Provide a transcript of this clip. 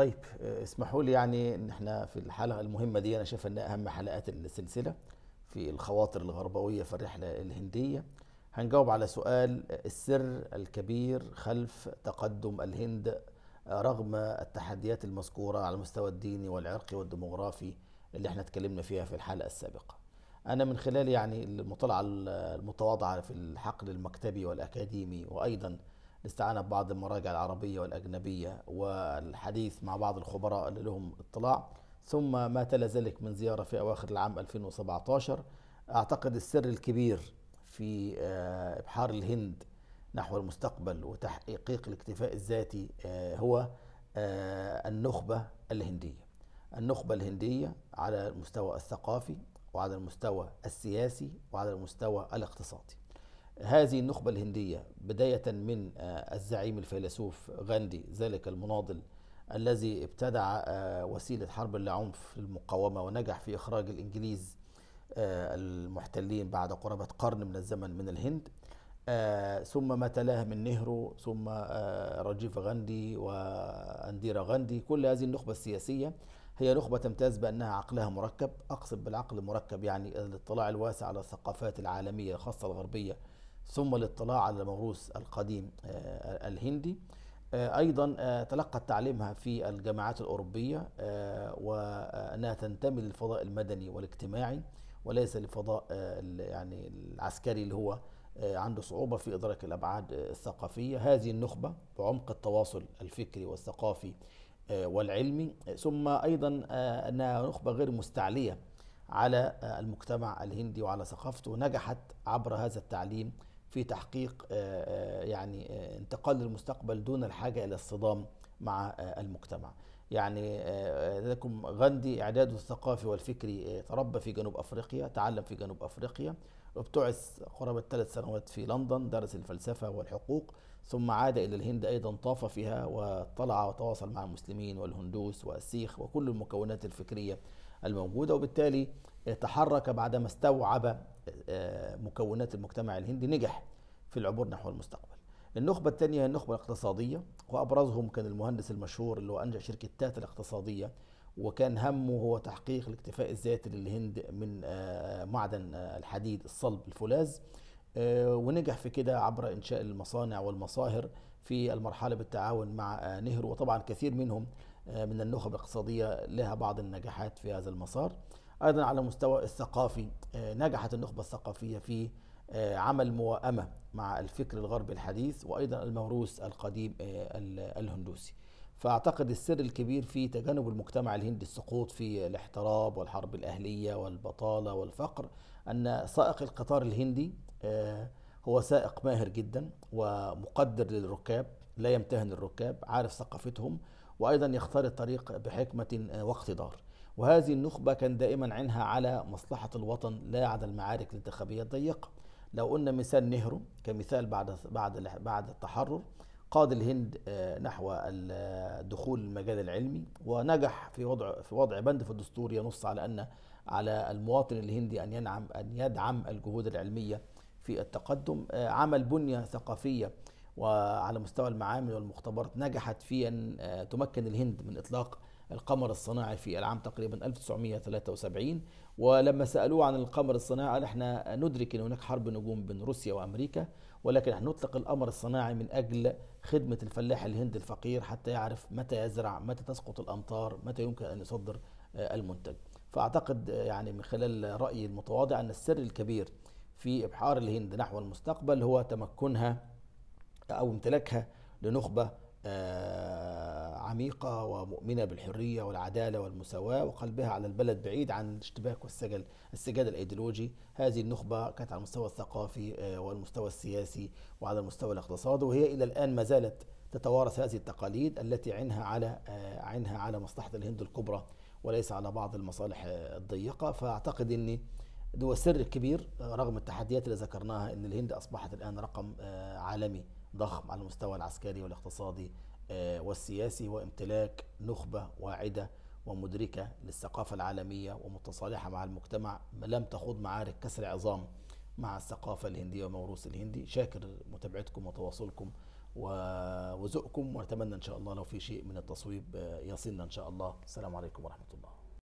طيب آه، اسمحوا لي يعني ان احنا في الحلقه المهمه دي انا شايف انها اهم حلقات السلسله في الخواطر الغربويه في الرحله الهنديه هنجاوب على سؤال السر الكبير خلف تقدم الهند آه، رغم التحديات المذكوره على المستوى الديني والعرقي والديموغرافي اللي احنا اتكلمنا فيها في الحلقه السابقه. انا من خلال يعني المطالعه المتواضعه في الحقل المكتبي والاكاديمي وايضا الاستعانة ببعض المراجع العربية والأجنبية والحديث مع بعض الخبراء اللي لهم اطلاع ثم ما تلا ذلك من زيارة في أواخر العام 2017 أعتقد السر الكبير في آه، إبحار الهند نحو المستقبل وتحقيق الاكتفاء الذاتي آه، هو آه، النخبة الهندية النخبة الهندية على المستوى الثقافي وعلى المستوى السياسي وعلى المستوى الاقتصادي هذه النخبة الهندية بداية من آه، الزعيم الفيلسوف غاندي ذلك المناضل الذي ابتدع آه، وسيلة حرب العنف للمقاومة ونجح في إخراج الإنجليز آه، المحتلين بعد قرابة قرن من الزمن من الهند ثم ما تلاه من نهرو ثم رجيف غاندي وانديرا غاندي كل هذه النخبة السياسية هي نخبة تمتاز بأنها عقلها مركب أقصد بالعقل المركب يعني الاطلاع الواسع على الثقافات العالمية خاصة الغربية ثم الاطلاع على الموروث القديم آه، الهندي آه، ايضا آه، تلقت تعليمها في الجامعات الاوروبيه وانها تنتمي للفضاء المدني والاجتماعي وليس للفضاء يعني العسكري اللي هو عنده صعوبه في ادراك الابعاد الثقافيه هذه النخبه بعمق التواصل الفكري والثقافي والعلمي ثم ايضا انها نخبه غير مستعليه على المجتمع الهندي وعلى ثقافته نجحت عبر هذا التعليم في تحقيق آه، آه، يعني آه، انتقال للمستقبل دون الحاجة إلى الصدام مع المجتمع يعني لكم غاندي إعداده الثقافي والفكري تربى في جنوب أفريقيا تعلم في جنوب أفريقيا ابتعث قرابة ثلاث سنوات في لندن درس الفلسفة والحقوق ثم عاد إلى الهند أيضا طاف فيها واطلع وتواصل مع المسلمين والهندوس والسيخ وكل المكونات الفكرية الموجودة وبالتالي تحرك بعدما استوعب مكونات المجتمع الهندي نجح في العبور نحو المستقبل النخبة الثانية هي النخبة الاقتصادية وأبرزهم كان المهندس المشهور اللي هو أنشأ شركة تاتا الاقتصادية وكان همه هو تحقيق الاكتفاء الذاتي للهند من آه، معدن آه، الحديد الصلب الفولاذ آه، ونجح في كده عبر إنشاء المصانع والمصاهر في المرحلة بالتعاون مع نهر وطبعا كثير منهم من النخب الاقتصادية لها بعض النجاحات في هذا المسار أيضا على المستوى الثقافي آه، نجحت النخبة الثقافية في آه، عمل موائمة مع الفكر الغربي الحديث وأيضا الموروث القديم آه، الهندوسي فأعتقد السر الكبير في تجنب المجتمع الهندي السقوط في الاحتراب والحرب الأهلية والبطالة والفقر أن سائق القطار الهندي هو سائق ماهر جدا ومقدر للركاب لا يمتهن الركاب عارف ثقافتهم وأيضا يختار الطريق بحكمة واقتدار وهذه النخبة كان دائما عينها على مصلحة الوطن لا على المعارك الانتخابية الضيقة لو قلنا مثال نهرو كمثال بعد بعد بعد التحرر قاد الهند آه، نحو الدخول آه، المجال العلمي ونجح في وضع في وضع بند في الدستور ينص على ان على المواطن الهندي ان ينعم ان يدعم الجهود العلميه في التقدم آه، عمل بنيه ثقافيه وعلى مستوى المعامل والمختبرات نجحت في ان تمكن الهند من اطلاق القمر الصناعي في العام تقريبا 1973 ولما سألوه عن القمر الصناعي قال احنا ندرك ان هناك حرب نجوم بين روسيا وامريكا ولكن نحن نطلق القمر الصناعي من اجل خدمة الفلاح الهندي الفقير حتى يعرف متى يزرع متى تسقط الامطار متى يمكن ان يصدر آه، المنتج فاعتقد آه، يعني من خلال رأيي المتواضع ان السر الكبير في ابحار الهند نحو المستقبل هو تمكنها او امتلاكها لنخبة آه، عميقة ومؤمنة بالحرية والعدالة والمساواة وقلبها على البلد بعيد عن الاشتباك والسجل السجاد الأيديولوجي هذه النخبة كانت على المستوى الثقافي آه، والمستوى السياسي وعلى المستوى الاقتصادي وهي إلى الآن ما زالت تتوارث هذه التقاليد التي عينها على آه، عينها على مصلحة الهند الكبرى وليس على بعض المصالح الضيقة فأعتقد أن ده هو سر كبير آه، رغم التحديات اللي ذكرناها أن الهند أصبحت الآن رقم عالمي ضخم على المستوى العسكري والاقتصادي آه، والسياسي هو امتلاك نخبة واعدة ومدركة للثقافة العالمية ومتصالحة مع المجتمع لم تخوض معارك كسر عظام مع الثقافة الهندية وموروث الهندي شاكر متابعتكم وتواصلكم وذوقكم واتمنى ان شاء الله لو في شيء من التصويب آه، يصلنا ان شاء الله السلام عليكم ورحمه الله